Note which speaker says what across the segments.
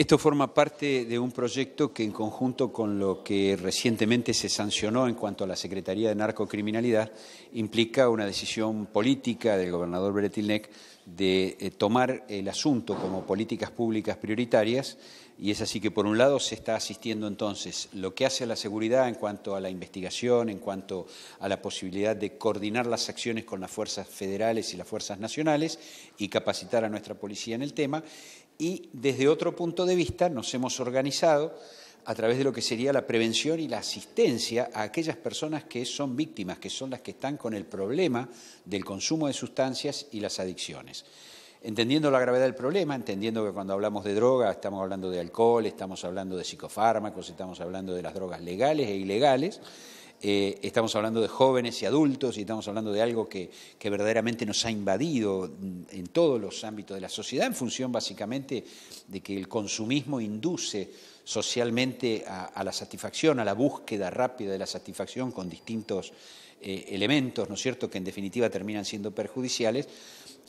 Speaker 1: Esto forma parte de un proyecto que en conjunto con lo que recientemente se sancionó en cuanto a la Secretaría de Narcocriminalidad implica una decisión política del gobernador Beretilnec de eh, tomar el asunto como políticas públicas prioritarias y es así que por un lado se está asistiendo entonces lo que hace a la seguridad en cuanto a la investigación, en cuanto a la posibilidad de coordinar las acciones con las fuerzas federales y las fuerzas nacionales y capacitar a nuestra policía en el tema y desde otro punto de vista nos hemos organizado a través de lo que sería la prevención y la asistencia a aquellas personas que son víctimas, que son las que están con el problema del consumo de sustancias y las adicciones. Entendiendo la gravedad del problema, entendiendo que cuando hablamos de droga estamos hablando de alcohol, estamos hablando de psicofármacos, estamos hablando de las drogas legales e ilegales, eh, estamos hablando de jóvenes y adultos y estamos hablando de algo que, verdaderamente nos ha invadido en todos los ámbitos de la sociedad en función básicamente de que el consumismo induce socialmente a, la satisfacción, a la búsqueda rápida de la satisfacción con distintos eh, elementos, ¿no es cierto?, que en definitiva terminan siendo perjudiciales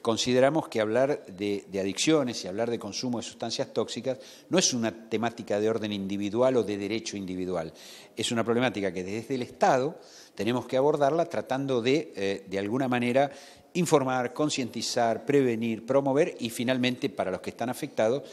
Speaker 1: consideramos que hablar de, adicciones y hablar de consumo de sustancias tóxicas no es una temática de orden individual o de derecho individual. Es una problemática que desde el Estado tenemos que abordarla tratando de, eh, de alguna manera, informar, concientizar, prevenir, promover y finalmente, para los que están afectados,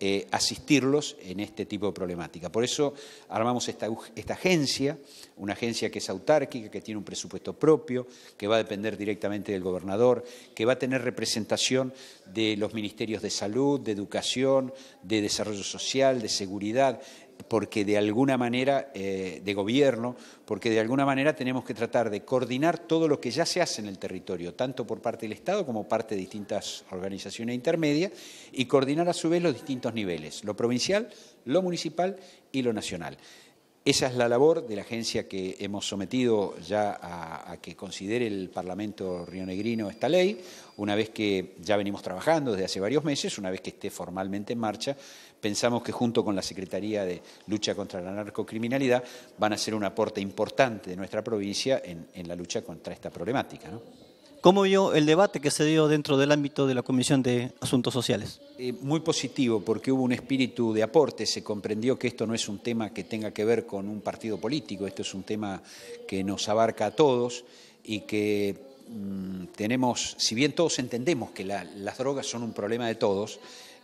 Speaker 1: eh, asistirlos en este tipo de problemática. Por eso armamos esta agencia, una agencia que es autárquica, que tiene un presupuesto propio, que va a depender directamente del gobernador, que va a tener representación de los ministerios de salud, de educación, de desarrollo social, de seguridad porque de alguna manera, eh, de gobierno, porque de alguna manera tenemos que tratar de coordinar todo lo que ya se hace en el territorio, tanto por parte del Estado como parte de distintas organizaciones intermedias, y coordinar a su vez los distintos niveles, lo provincial, lo municipal y lo nacional. Esa es la labor de la agencia que hemos sometido ya a, que considere el Parlamento rionegrino esta ley, una vez que ya venimos trabajando desde hace varios meses, una vez que esté formalmente en marcha, pensamos que junto con la Secretaría de Lucha contra la Narcocriminalidad van a ser un aporte importante de nuestra provincia en, la lucha contra esta problemática. ¿Cómo vio el debate que se dio dentro del ámbito de la Comisión de Asuntos Sociales? Eh, muy positivo, porque hubo un espíritu de aporte, se comprendió que esto no es un tema que tenga que ver con un partido político, esto es un tema que nos abarca a todos y que mm, tenemos, si bien todos entendemos que las drogas son un problema de todos,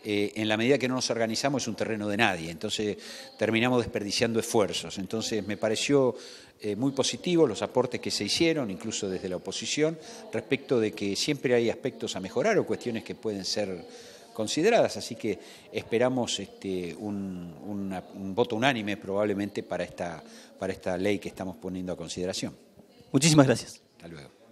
Speaker 1: eh, en la medida que no nos organizamos es un terreno de nadie, entonces terminamos desperdiciando esfuerzos. Entonces me pareció eh, muy positivo los aportes que se hicieron, incluso desde la oposición, respecto de que siempre hay aspectos a mejorar o cuestiones que pueden ser consideradas, así que esperamos este, un, voto unánime probablemente para esta, para esta ley que estamos poniendo a consideración. Muchísimas gracias. Hasta luego.